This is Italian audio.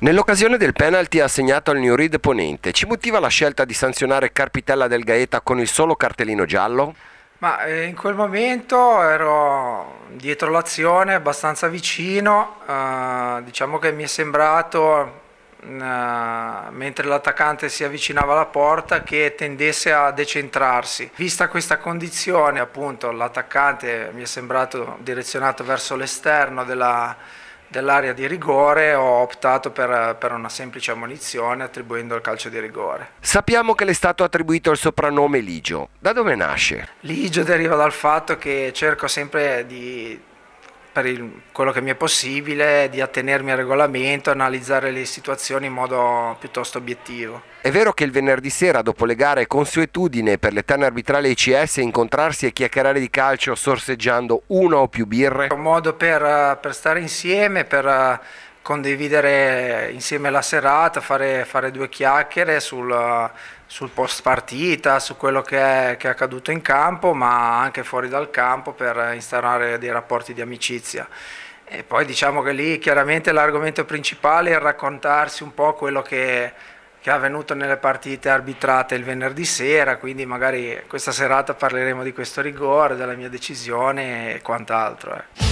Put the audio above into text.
Nell'occasione del penalty assegnato al New Reed ponente, ci motiva la scelta di sanzionare Carpitella del Gaeta con il solo cartellino giallo? Ma eh, in quel momento ero dietro l'azione, abbastanza vicino, eh, diciamo che mi è sembrato, mm, eh, mentre l'attaccante si avvicinava alla porta, che tendesse a decentrarsi. Vista questa condizione, appunto, l'attaccante mi è sembrato direzionato verso l'esterno della dell'area di rigore ho optato per, per, una semplice ammonizione attribuendo il calcio di rigore. Sappiamo che le è stato attribuito il soprannome Ligio, da dove nasce? Ligio deriva dal fatto che cerco sempre di per il, quello che mi è possibile, di attenermi al regolamento, analizzare le situazioni in modo piuttosto obiettivo. È vero che il venerdì sera, dopo le gare, è consuetudine per l'etana arbitrale ICS incontrarsi e chiacchierare di calcio sorseggiando una o più birre? È un modo per, eh, per stare insieme, per eh, condividere insieme la serata, fare, fare due chiacchiere sul, sul, post partita, su quello che è, che è, accaduto in campo, ma anche fuori dal campo per instaurare dei rapporti di amicizia. E poi diciamo che lì chiaramente l'argomento principale è raccontarsi un po' quello che, che è avvenuto nelle partite arbitrate il venerdì sera, quindi magari questa serata parleremo di questo rigore, della mia decisione e quant'altro. Eh.